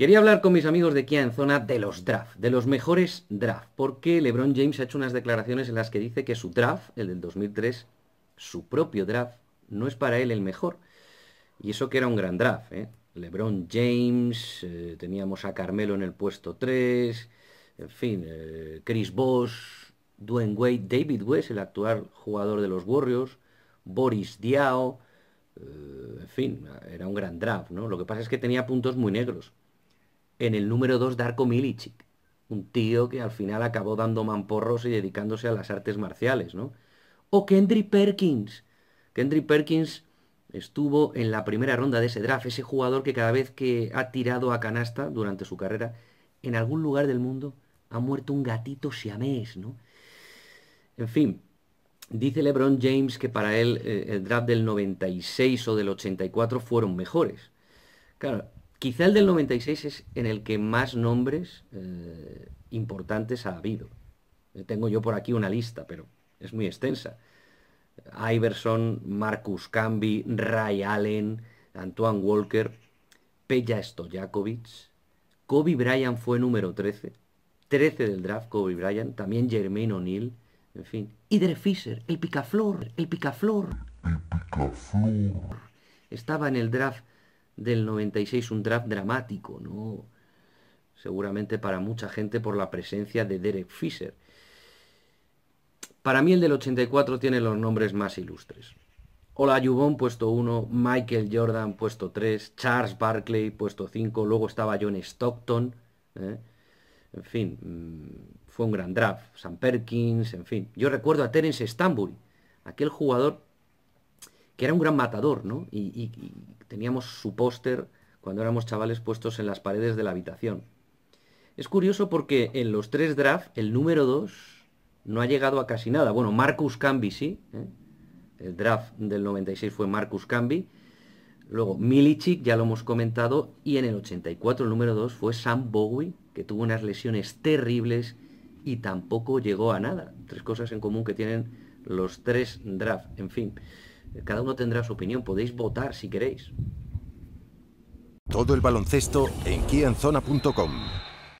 Quería hablar con mis amigos de Kia en zona de los draft, de los mejores draft, porque LeBron James ha hecho unas declaraciones en las que dice que su draft, el del 2003, su propio draft, no es para él el mejor. Y eso que era un gran draft. ¿eh? LeBron James, eh, teníamos a Carmelo en el puesto 3, en fin, eh, Chris Bosh, Dwayne Wade, David West, el actual jugador de los Warriors, Boris Diao, en fin, era un gran draft. ¿no? Lo que pasa es que tenía puntos muy negros en el número 2 Darko Milicic, un tío que al final acabó dando mamporros y dedicándose a las artes marciales, ¿no? O Kendry Perkins. Kendry Perkins estuvo en la primera ronda de ese draft, ese jugador que cada vez que ha tirado a canasta durante su carrera, en algún lugar del mundo ha muerto un gatito siamés, ¿no? En fin, dice LeBron James que para él eh, el draft del 96 o del 84 fueron mejores. Claro, Quizá el del 96 es en el que más nombres eh, importantes ha habido. Eh, tengo yo por aquí una lista, pero es muy extensa. Iverson, Marcus Camby, Ray Allen, Antoine Walker, Peja Stojakovic, Kobe Bryant fue número 13, 13 del draft Kobe Bryant, también Jermaine O'Neal, en fin. Idre Fisher, el picaflor, el picaflor. El picaflor. Estaba en el draft del 96 un draft dramático, ¿no? Seguramente para mucha gente por la presencia de Derek Fisher. Para mí el del 84 tiene los nombres más ilustres. Hola, Yubón puesto 1, Michael Jordan puesto 3, Charles Barkley puesto 5, luego estaba John Stockton. ¿eh? En fin, mm, fue un gran draft. Sam Perkins, en fin. Yo recuerdo a Terence Stanbury, aquel jugador que era un gran matador, ¿no? Y, teníamos su póster cuando éramos chavales puestos en las paredes de la habitación. Es curioso porque en los tres draft el número 2 no ha llegado a casi nada. Bueno, Marcus Camby sí. ¿eh? El draft del 96 fue Marcus Camby. Luego Milicic, ya lo hemos comentado. Y en el 84 el número 2 fue Sam Bowie, que tuvo unas lesiones terribles y tampoco llegó a nada. Tres cosas en común que tienen los tres draft. En fin. Cada uno tendrá su opinión, podéis votar si queréis. Todo el baloncesto en